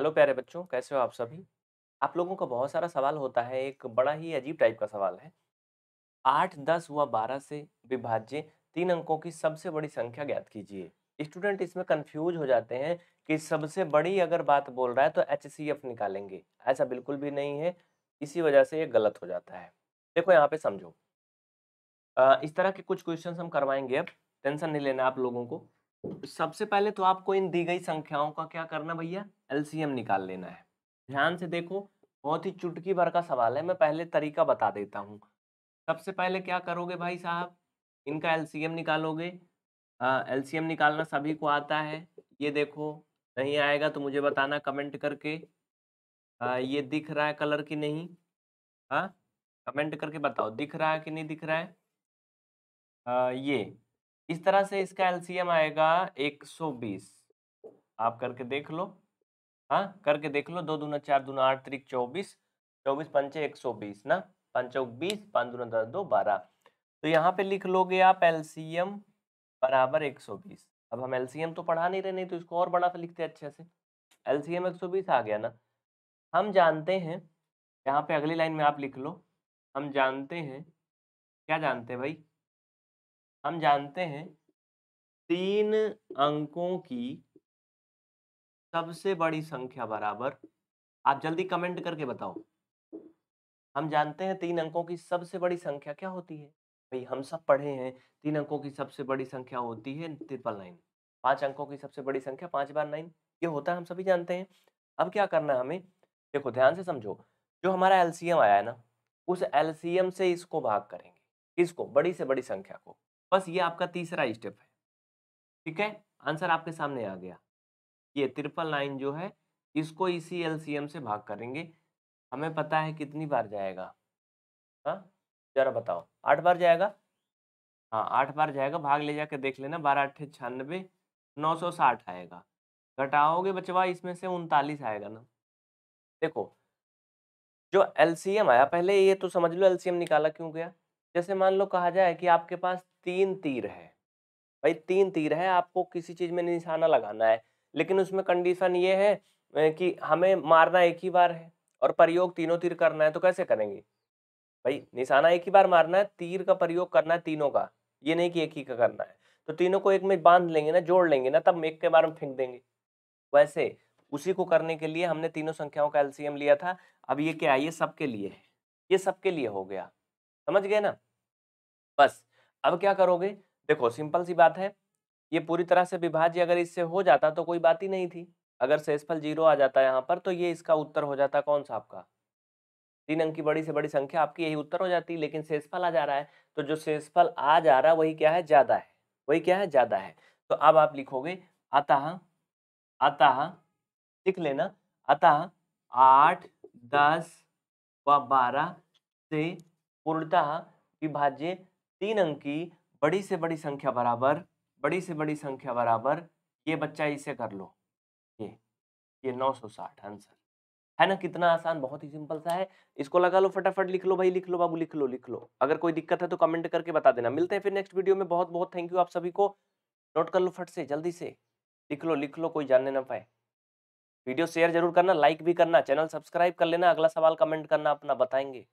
hello प्यारे बच्चों कैसे हो आप सभी आप लोगों का बहुत सारा सवाल होता है एक बड़ा ही अजीब टाइप का सवाल है आठ दस व बारह से विभाज्य तीन अंकों की सबसे बड़ी संख्या ज्ञात कीजिए स्टूडेंट इसमें कंफ्यूज हो जाते हैं कि सबसे बड़ी अगर बात बोल रहा है तो एच सी एफ निकालेंगे ऐसा बिल्कुल भी नहीं है इसी वजह से ये गलत हो जाता है देखो यहाँ पे समझो इस तरह के कुछ क्वेश्चन हम करवाएंगे अब टेंशन नहीं लेना आप लोगों को सबसे पहले तो आपको इन दी गई संख्याओं का क्या करना भैया एलसीएम निकाल लेना है ध्यान से देखो बहुत ही चुटकी भर का सवाल है मैं पहले तरीका बता देता हूँ सबसे पहले क्या करोगे भाई साहब इनका एलसीएम निकालोगे एलसीएम निकालना सभी को आता है ये देखो नहीं आएगा तो मुझे बताना कमेंट करके आ, ये दिख रहा है कलर की नहीं हाँ कमेंट करके बताओ दिख रहा है कि नहीं दिख रहा है आ, ये इस तरह से इसका एलसीएम आएगा 120 आप करके देख लो हाँ करके देख लो दो दूना चार दूना आठ त्रिक चौबीस चौबीस पंचे एक सौ बीस ना पंच बीस पाँच दूना दस दो बारह तो यहाँ पे लिख लोगे आप एलसीएम बराबर एक सौ बीस अब हम एलसीएम तो पढ़ा नहीं रहे नहीं तो इसको और बड़ा सा लिखते अच्छे से एलसीएम एक सौ बीस आ गया ना हम जानते हैं यहाँ पे अगली लाइन में आप लिख लो हम जानते हैं क्या जानते हैं भाई हम जानते हैं तीन अंकों की सबसे बड़ी संख्या बराबर आप जल्दी कमेंट करके बताओ हम जानते हैं तीन अंकों की सबसे बड़ी संख्या क्या होती है भाई हम सब पढ़े हैं तीन अंकों की सबसे बड़ी संख्या होती है ट्रिपल नाइन पांच अंकों की सबसे बड़ी संख्या पांच बार नाइन ये होता है हम सभी जानते हैं अब क्या करना है हमें देखो ध्यान से समझो जो हमारा एलसीएम आया है ना उस एलसीएम से इसको भाग करेंगे इसको बड़ी से बड़ी संख्या को बस ये आपका तीसरा स्टेप है ठीक है आंसर आपके सामने आ गया ये ट्रिपल नाइन जो है इसको इसी एलसीएम से भाग करेंगे हमें पता है कितनी बार जाएगा हाँ जरा बताओ आठ बार जाएगा हाँ आठ बार जाएगा भाग ले जाके देख लेना बारह अट्ठे छियानबे नौ सौ साठ आएगा घटाओगे बचवा इसमें से उनतालीस आएगा ना देखो जो एलसीएम आया पहले ये तो समझ लो एलसीएम निकाला क्यों गया जैसे मान लो कहा जाए कि आपके पास तीन तीर है भाई तीन तीर है आपको किसी चीज में निशाना लगाना है लेकिन उसमें कंडीशन ये है कि हमें मारना एक ही बार है और प्रयोग तीनों तीर करना है तो कैसे करेंगे भाई निशाना एक ही बार मारना है तीर का प्रयोग करना है तीनों का ये नहीं कि एक ही का करना है तो तीनों को एक में बांध लेंगे ना जोड़ लेंगे ना तब एक के बार में फेंक देंगे वैसे उसी को करने के लिए हमने तीनों संख्याओं का एलसीएम लिया था अब ये क्या है ये सबके लिए है ये सबके लिए हो गया समझ गए ना बस अब क्या करोगे देखो सिंपल सी बात है ये पूरी तरह से विभाज्य अगर इससे हो जाता तो कोई बात ही नहीं थी अगर शेषफल जीरो आ जाता है यहाँ पर तो ये इसका उत्तर हो जाता कौन सा आपका तीन अंक की बड़ी से बड़ी संख्या आपकी यही उत्तर हो जाती है लेकिन शेषफल आ जा रहा है तो जो शेषफल आ जा रहा है वही क्या है ज़्यादा है वही क्या है ज़्यादा है तो अब आप लिखोगे अतः अतः लिख लेना अतः आठ दस व बारह से पूर्णतः विभाज्य तीन अंक की बड़ी से बड़ी संख्या बराबर बड़ी से बड़ी संख्या बराबर ये बच्चा इसे कर लो ये ये 960 आंसर है ना कितना आसान बहुत ही सिंपल सा है इसको लगा लो फटाफट लिख लो भाई लिख लो बाबू लिख लो लिख लो अगर कोई दिक्कत है तो कमेंट करके बता देना मिलते हैं फिर नेक्स्ट वीडियो में बहुत बहुत थैंक यू आप सभी को नोट कर लो फट से जल्दी से लिख लो लिख लो कोई जानने ना पाए वीडियो शेयर जरूर करना लाइक भी करना चैनल सब्सक्राइब कर लेना अगला सवाल कमेंट करना अपना बताएंगे